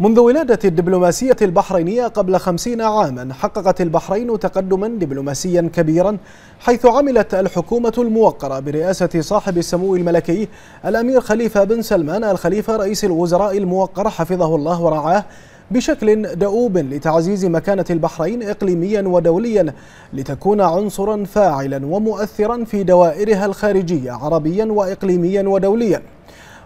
منذ ولادة الدبلوماسية البحرينية قبل خمسين عاما حققت البحرين تقدما دبلوماسيا كبيرا حيث عملت الحكومة الموقرة برئاسة صاحب السمو الملكي الأمير خليفة بن سلمان الخليفة رئيس الوزراء الموقر حفظه الله ورعاه بشكل دؤوب لتعزيز مكانة البحرين إقليميا ودوليا لتكون عنصرا فاعلا ومؤثرا في دوائرها الخارجية عربيا وإقليميا ودوليا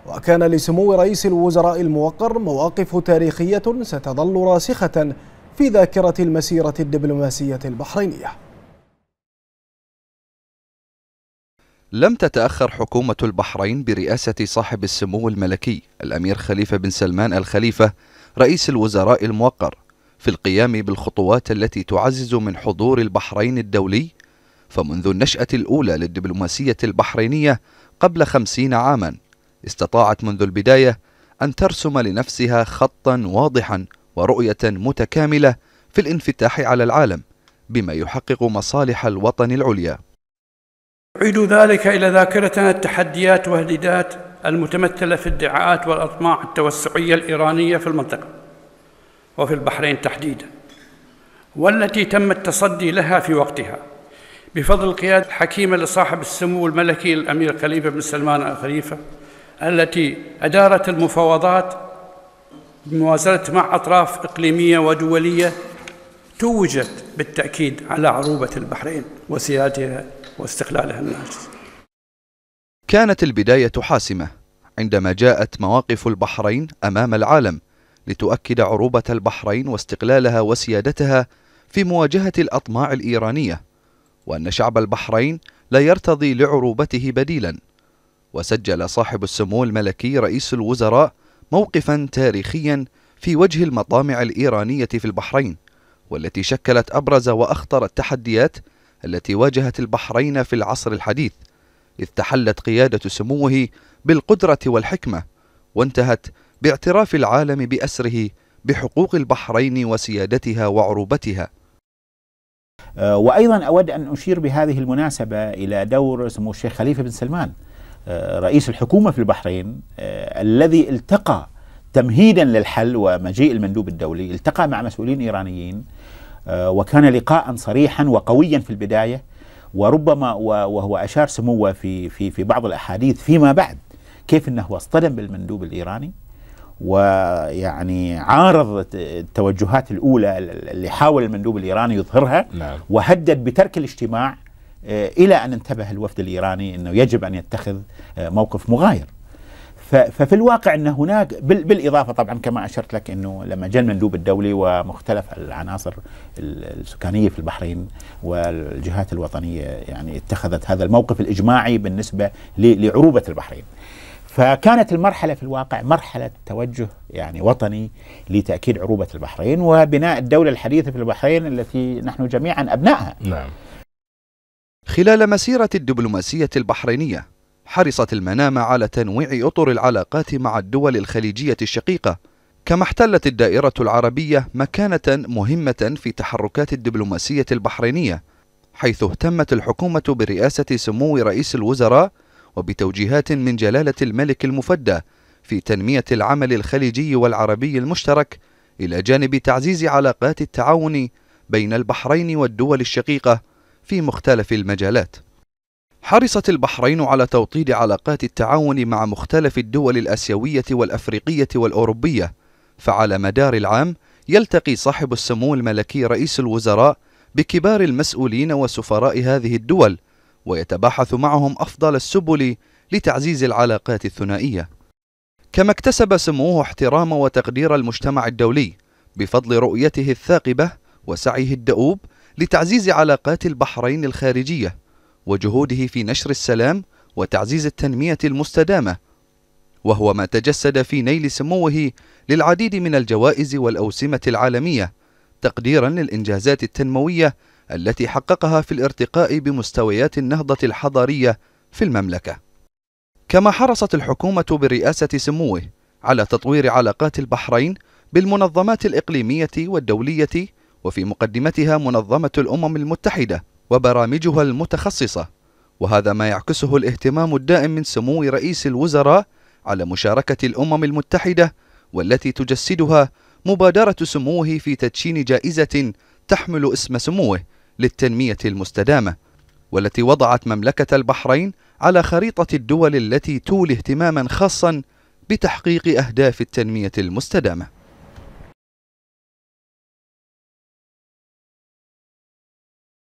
وكان لسمو رئيس الوزراء الموقر مواقف تاريخية ستظل راسخة في ذاكرة المسيرة الدبلوماسية البحرينية لم تتأخر حكومة البحرين برئاسة صاحب السمو الملكي الأمير خليفة بن سلمان الخليفة رئيس الوزراء الموقر في القيام بالخطوات التي تعزز من حضور البحرين الدولي فمنذ النشأة الأولى للدبلوماسية البحرينية قبل خمسين عاماً استطاعت منذ البداية أن ترسم لنفسها خطا واضحا ورؤية متكاملة في الانفتاح على العالم بما يحقق مصالح الوطن العليا أعيد ذلك إلى ذاكرتنا التحديات والهدات المتمثلة في الدعاءات والأطماع التوسعية الإيرانية في المنطقة وفي البحرين تحديدا والتي تم التصدي لها في وقتها بفضل القيادة الحكيمة لصاحب السمو الملكي الأمير خليفة بن سلمان الخليفة التي أدارت المفاوضات بموازنة مع أطراف إقليمية ودولية توجت بالتأكيد على عروبة البحرين وسيادتها واستقلالها الناجز كانت البداية حاسمة عندما جاءت مواقف البحرين أمام العالم لتؤكد عروبة البحرين واستقلالها وسيادتها في مواجهة الأطماع الإيرانية وأن شعب البحرين لا يرتضي لعروبته بديلاً وسجل صاحب السمو الملكي رئيس الوزراء موقفا تاريخيا في وجه المطامع الإيرانية في البحرين والتي شكلت أبرز وأخطر التحديات التي واجهت البحرين في العصر الحديث إذ تحلت قيادة سموه بالقدرة والحكمة وانتهت باعتراف العالم بأسره بحقوق البحرين وسيادتها وعروبتها آه، وأيضا أود أن أشير بهذه المناسبة إلى دور سمو الشيخ خليفة بن سلمان آه، رئيس الحكومة في البحرين آه، الذي التقى تمهيدا للحل ومجيء المندوب الدولي التقى مع مسؤولين إيرانيين آه، وكان لقاء صريحا وقويا في البداية وربما وهو أشار سموه في, في, في بعض الأحاديث فيما بعد كيف أنه اصطدم بالمندوب الإيراني ويعني عارض التوجهات الأولى اللي حاول المندوب الإيراني يظهرها نعم. وهدد بترك الاجتماع إيه، إلى أن انتبه الوفد الإيراني أنه يجب أن يتخذ آه، موقف مغاير ففي الواقع أن هناك بالإضافة طبعا كما أشرت لك أنه لما جاء المندوب الدولي ومختلف العناصر السكانية في البحرين والجهات الوطنية يعني اتخذت هذا الموقف الإجماعي بالنسبة لعروبة البحرين فكانت المرحلة في الواقع مرحلة توجه يعني وطني لتأكيد عروبة البحرين وبناء الدولة الحديثة في البحرين التي نحن جميعا أبنائها نعم. خلال مسيرة الدبلوماسية البحرينية حرصت المنامة على تنويع أطر العلاقات مع الدول الخليجية الشقيقة كما احتلت الدائرة العربية مكانة مهمة في تحركات الدبلوماسية البحرينية حيث اهتمت الحكومة برئاسة سمو رئيس الوزراء وبتوجيهات من جلالة الملك المفدى في تنمية العمل الخليجي والعربي المشترك إلى جانب تعزيز علاقات التعاون بين البحرين والدول الشقيقة في مختلف المجالات. حرصت البحرين على توطيد علاقات التعاون مع مختلف الدول الاسيويه والافريقيه والاوروبيه، فعلى مدار العام يلتقي صاحب السمو الملكي رئيس الوزراء بكبار المسؤولين وسفراء هذه الدول، ويتباحث معهم افضل السبل لتعزيز العلاقات الثنائيه. كما اكتسب سموه احترام وتقدير المجتمع الدولي بفضل رؤيته الثاقبه وسعيه الدؤوب لتعزيز علاقات البحرين الخارجية وجهوده في نشر السلام وتعزيز التنمية المستدامة وهو ما تجسد في نيل سموه للعديد من الجوائز والأوسمة العالمية تقديرا للإنجازات التنموية التي حققها في الارتقاء بمستويات النهضة الحضارية في المملكة كما حرصت الحكومة برئاسة سموه على تطوير علاقات البحرين بالمنظمات الإقليمية والدولية وفي مقدمتها منظمة الأمم المتحدة وبرامجها المتخصصة وهذا ما يعكسه الاهتمام الدائم من سمو رئيس الوزراء على مشاركة الأمم المتحدة والتي تجسدها مبادرة سموه في تدشين جائزة تحمل اسم سموه للتنمية المستدامة والتي وضعت مملكة البحرين على خريطة الدول التي تولي اهتماما خاصا بتحقيق أهداف التنمية المستدامة